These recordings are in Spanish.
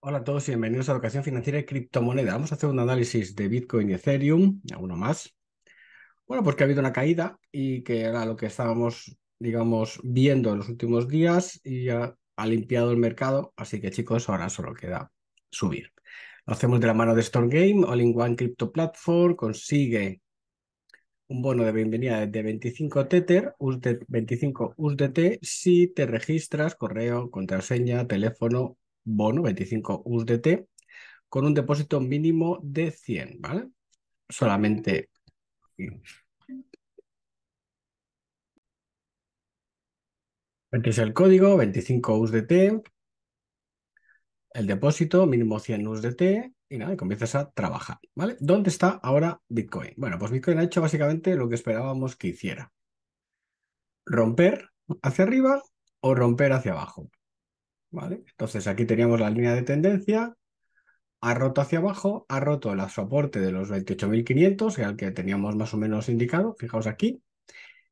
Hola a todos y bienvenidos a Educación Financiera y Criptomoneda. Vamos a hacer un análisis de Bitcoin y Ethereum, y alguno más. Bueno, porque ha habido una caída y que era lo que estábamos, digamos, viendo en los últimos días y ya ha limpiado el mercado. Así que chicos, ahora solo queda subir. Lo hacemos de la mano de Storm Game, All in One Crypto Platform, consigue un bono de bienvenida de 25 Tether, 25 USDT, si te registras, correo, contraseña, teléfono bono, 25 USDT, con un depósito mínimo de 100, ¿vale? Solamente... el código, 25 USDT, el depósito, mínimo 100 USDT, y nada, y comienzas a trabajar, ¿vale? ¿Dónde está ahora Bitcoin? Bueno, pues Bitcoin ha hecho básicamente lo que esperábamos que hiciera. Romper hacia arriba o romper hacia abajo. Entonces aquí teníamos la línea de tendencia, ha roto hacia abajo, ha roto el soporte de los 28.500, el que teníamos más o menos indicado, fijaos aquí,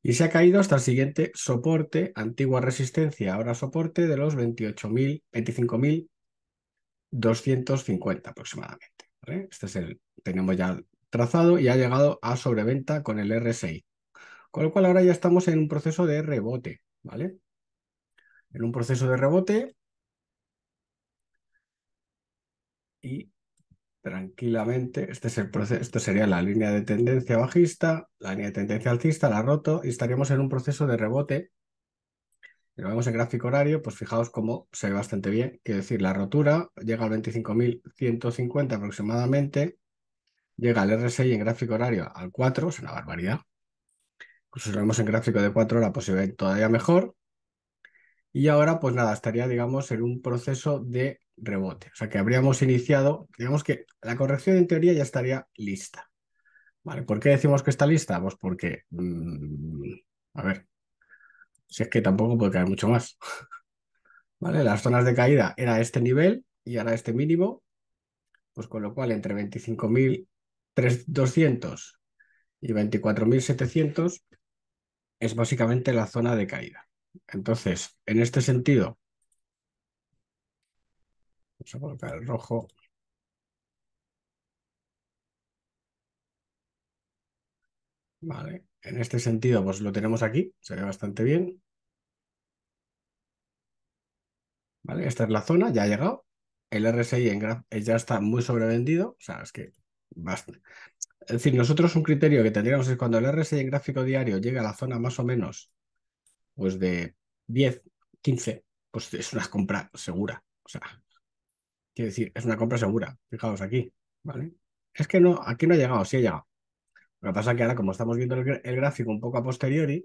y se ha caído hasta el siguiente soporte, antigua resistencia, ahora soporte de los 28.000, 25.250 aproximadamente. Este es el, tenemos ya trazado y ha llegado a sobreventa con el RSI. Con lo cual ahora ya estamos en un proceso de rebote, ¿vale? En un proceso de rebote y tranquilamente, este, es proceso, esto sería la línea de tendencia bajista, la línea de tendencia alcista, la roto y estaríamos en un proceso de rebote. Si lo vemos en gráfico horario, pues fijaos cómo se ve bastante bien. Quiero decir, la rotura llega al 25.150 aproximadamente, llega al RSI en gráfico horario al 4, es una barbaridad. Incluso pues si lo vemos en gráfico de 4 horas, pues se ve todavía mejor. Y ahora, pues nada, estaría, digamos, en un proceso de rebote. O sea que habríamos iniciado, digamos que la corrección en teoría ya estaría lista. ¿por qué decimos que está lista? Pues porque, mm, a ver, si es que tampoco puede caer mucho más. ¿Vale? Las zonas de caída era este nivel y ahora este mínimo, pues con lo cual entre 25.200 y 24.700 es básicamente la zona de caída. Entonces, en este sentido, Vamos a colocar el rojo. Vale, en este sentido, pues lo tenemos aquí, se ve bastante bien. Vale, esta es la zona, ya ha llegado. El RSI en eh, ya está muy sobrevendido, o sea, es que basta. Es decir, nosotros un criterio que tendríamos es cuando el RSI en gráfico diario llega a la zona más o menos pues de 10, 15, pues es una compra segura. O sea, Quiero decir, es una compra segura. Fijaos aquí, ¿vale? Es que no, aquí no ha llegado, sí ha llegado. Lo que pasa es que ahora, como estamos viendo el, gráfico un poco a posteriori,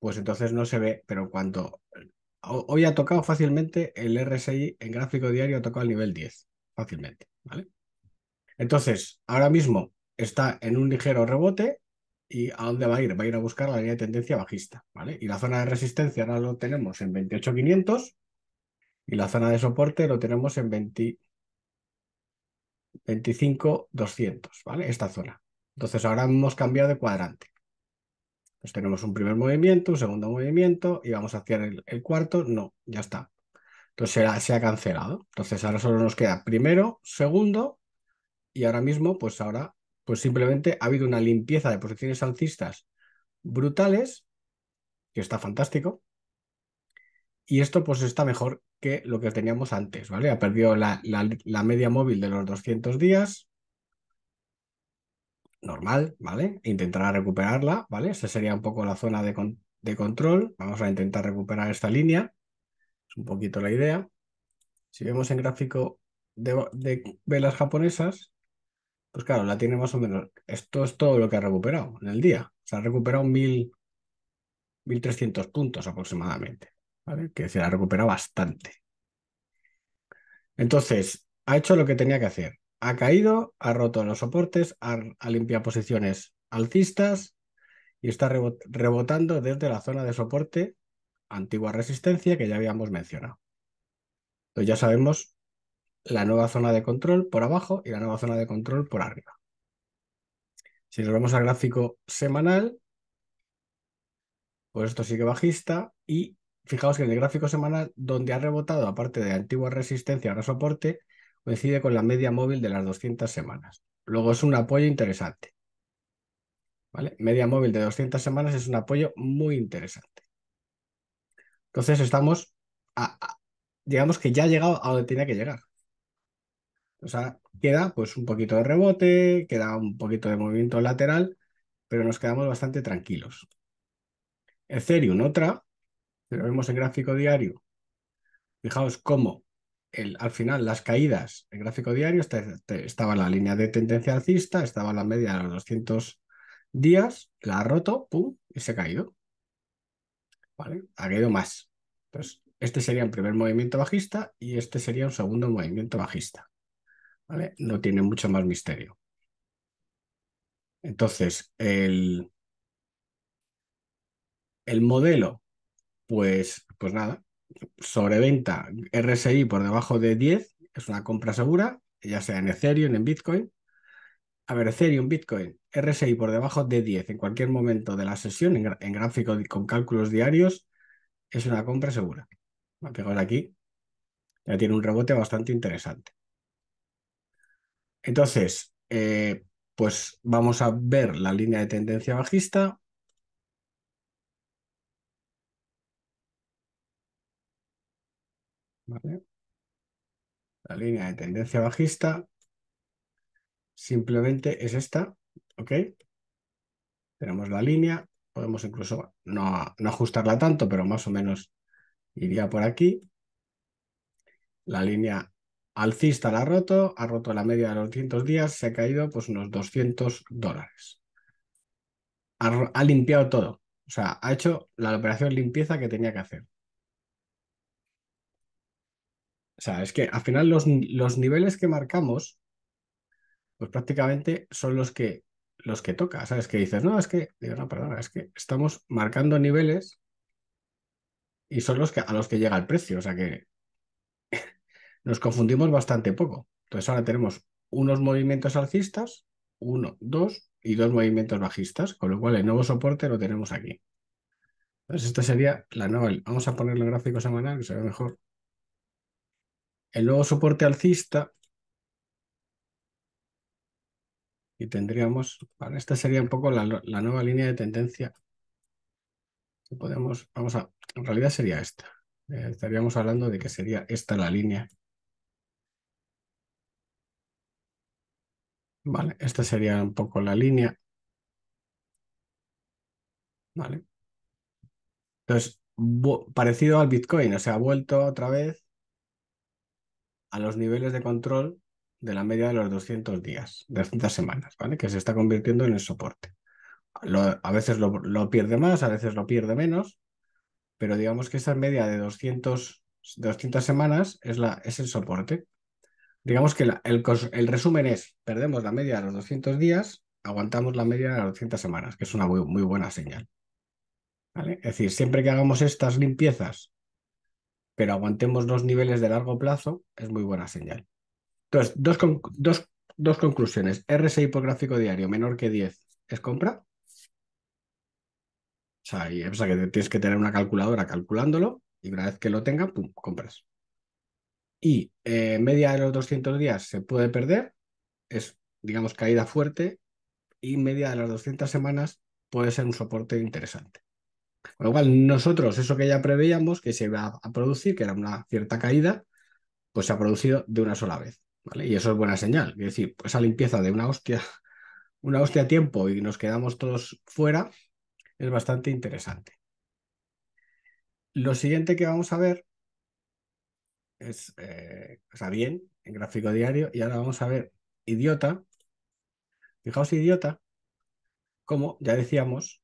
pues entonces no se ve, pero cuando eh, hoy ha tocado fácilmente el RSI en gráfico diario, ha tocado el nivel 10, fácilmente, ¿vale? Entonces, ahora mismo está en un ligero rebote y ¿a dónde va a ir? Va a ir a buscar la línea de tendencia bajista, ¿vale? Y la zona de resistencia ahora lo tenemos en 28.500 y la zona de soporte lo tenemos en 25.200, 25, 200, ¿vale? Esta zona. Entonces ahora hemos cambiado de cuadrante. Pues tenemos un primer movimiento, un segundo movimiento y vamos hacia el, el cuarto. No, ya está. Entonces se ha cancelado. Entonces ahora solo nos queda primero, segundo y ahora mismo, pues ahora, pues simplemente ha habido una limpieza de posiciones alcistas brutales, que está fantástico. Y esto pues está mejor que lo que teníamos antes, ¿vale? Ha perdido la, media móvil de los 200 días, normal, ¿vale? Intentará recuperarla, ¿vale? Esa sería un poco la zona de, control. Vamos a intentar recuperar esta línea, es un poquito la idea. Si vemos en gráfico de, velas japonesas, pues claro, la tiene más o menos. Esto es todo lo que ha recuperado en el día. Se ha recuperado 1.300 puntos aproximadamente, ¿vale? Que se ha recuperado bastante. Entonces, ha hecho lo que tenía que hacer. Ha caído, ha roto los soportes, ha, limpiado posiciones alcistas y está rebotando desde la zona de soporte antigua resistencia que ya habíamos mencionado. Entonces ya sabemos la nueva zona de control por abajo y la nueva zona de control por arriba. Si nos vamos al gráfico semanal, pues esto sigue bajista y fijaos que en el gráfico semanal, donde ha rebotado, aparte de antigua resistencia, ahora soporte, coincide con la media móvil de las 200 semanas. Luego es un apoyo interesante. ¿Vale? Media móvil de 200 semanas es un apoyo muy interesante. Entonces estamos, digamos que ya ha llegado a donde tenía que llegar. O sea, queda pues un poquito de rebote, queda un poquito de movimiento lateral, pero nos quedamos bastante tranquilos. Ethereum, otra, si lo vemos en gráfico diario, fijaos cómo el, al final las caídas en gráfico diario este, este, estaba la línea de tendencia alcista, estaba la media de los 200 días, la ha roto, pum, y se ha caído. ¿Vale? Ha caído más. Entonces, este sería un primer movimiento bajista y este sería un segundo movimiento bajista. ¿Vale? No tiene mucho más misterio. Entonces, el, el modelo pues, pues nada, sobreventa RSI por debajo de 10, es una compra segura, ya sea en Ethereum, en Bitcoin. A ver, Ethereum, Bitcoin, RSI por debajo de 10 en cualquier momento de la sesión, en, gráfico con cálculos diarios, es una compra segura. a pegar aquí. Ya tiene un rebote bastante interesante. Entonces, eh, pues vamos a ver la línea de tendencia bajista, La línea de tendencia bajista simplemente es esta, ¿ok? Tenemos la línea, podemos incluso no, ajustarla tanto, pero más o menos iría por aquí. La línea alcista la ha roto, ha roto la media de los 200 días, se ha caído pues unos 200 dólares. Ha, ha, limpiado todo, o sea, ha hecho la operación limpieza que tenía que hacer. O sea, es que al final los, niveles que marcamos, pues prácticamente son los que, los que toca. ¿Sabes? Que dices, no, es que, digo, no, perdona, es que estamos marcando niveles y son los que, a los que llega el precio. O sea que nos confundimos bastante poco. Entonces ahora tenemos unos movimientos alcistas, uno, dos, y dos movimientos bajistas, con lo cual el nuevo soporte lo tenemos aquí. Entonces, esto sería la nueva. Vamos a ponerle gráfico semanal que se ve mejor el nuevo soporte alcista y tendríamos, esta sería un poco la, nueva línea de tendencia podemos, vamos a, en realidad sería esta, eh, estaríamos hablando de que sería esta la línea. Vale, esta sería un poco la línea. Vale. Entonces, parecido al Bitcoin, o sea, ha vuelto otra vez a los niveles de control de la media de los 200 días, 200 semanas, ¿vale? Que se está convirtiendo en el soporte. a veces lo, pierde más, a veces lo pierde menos, pero digamos que esa media de 200, 200 semanas es, la, es el soporte. Digamos que el, el resumen es, perdemos la media de los 200 días, aguantamos la media de las 200 semanas, que es una muy, muy buena señal. ¿Vale? Es decir, siempre que hagamos estas limpiezas pero aguantemos dos niveles de largo plazo, es muy buena señal. Entonces, dos, dos, dos conclusiones. RSI por gráfico diario menor que 10 es compra. O sea, que tienes que tener una calculadora calculándolo y una vez que lo tenga, pum, compras. Y eh, media de los 200 días se puede perder, es, digamos, caída fuerte, y media de las 200 semanas puede ser un soporte interesante. Con lo cual, nosotros eso que ya preveíamos que se iba a producir, que era una cierta caída, pues se ha producido de una sola vez. ¿vale? Y eso es buena señal. Es decir, pues esa limpieza de una hostia, una hostia a tiempo y nos quedamos todos fuera, es bastante interesante. Lo siguiente que vamos a ver es, eh, bien, en gráfico diario, y ahora vamos a ver idiota. Fijaos, idiota, como ya decíamos,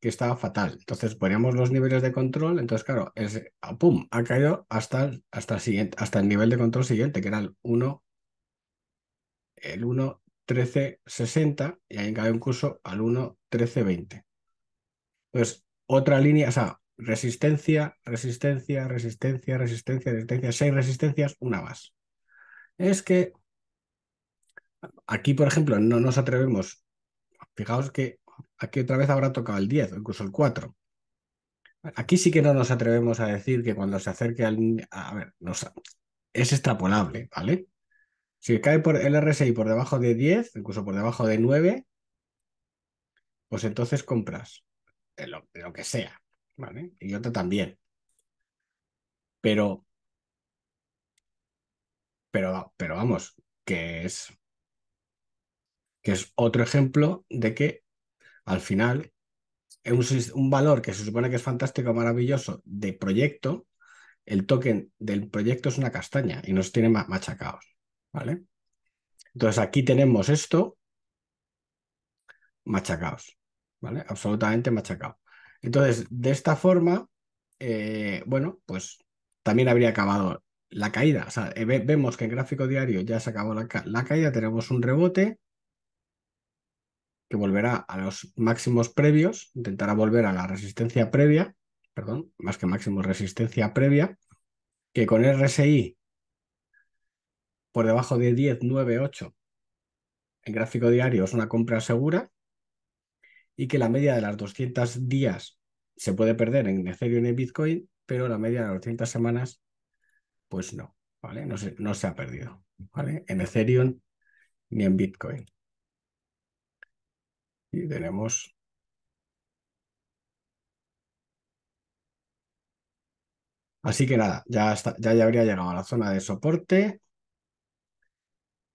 que estaba fatal. Entonces poníamos los niveles de control, entonces claro, ah, ¡pum! ha caído hasta, hasta, el hasta el nivel de control siguiente, que era el 1, el 1, 13, 60, y ahí cae un curso al 1, 13, 20. Entonces, otra línea, o sea, resistencia, resistencia, resistencia, resistencia, resistencia, seis resistencias, una más. Es que aquí, por ejemplo, no nos atrevemos. Fijaos que Aquí otra vez habrá tocado el 10 o incluso el 4. Aquí sí que no nos atrevemos a decir que cuando se acerque al... A ver, no es extrapolable, ¿vale? Si cae por el RSI por debajo de 10, incluso por debajo de 9, pues entonces compras de lo, que sea, ¿vale? Y otra también. Pero, pero, pero vamos, que es, que es otro ejemplo de que al final es un, valor que se supone que es fantástico, maravilloso, de proyecto, el token del proyecto es una castaña y nos tiene machacados, ¿vale? Entonces aquí tenemos esto machacados, ¿vale? Absolutamente machacado. Entonces, de esta forma, eh, bueno, pues también habría acabado la caída. Eh, vemos que en gráfico diario ya se acabó la caída, tenemos un rebote, que volverá a los máximos previos, intentará volver a la resistencia previa, perdón, más que máximo resistencia previa, que con RSI por debajo de 10, 8, en gráfico diario es una compra segura y que la media de las 200 días se puede perder en Ethereum y Bitcoin, pero la media de las 200 semanas, pues no, ¿vale? No se, no se ha perdido, ¿vale? En Ethereum ni en Bitcoin tenemos Así que nada, ya, ya, ya, habría llegado a la zona de soporte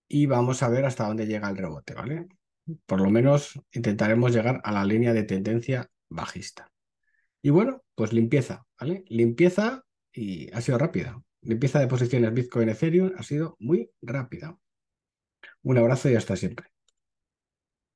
y vamos a ver hasta dónde llega el rebote, ¿vale? Por lo menos intentaremos llegar a la línea de tendencia bajista. Y bueno, pues limpieza, ¿vale? Limpieza y ha sido rápida. Limpieza de posiciones Bitcoin Ethereum ha sido muy rápida. Un abrazo y hasta siempre.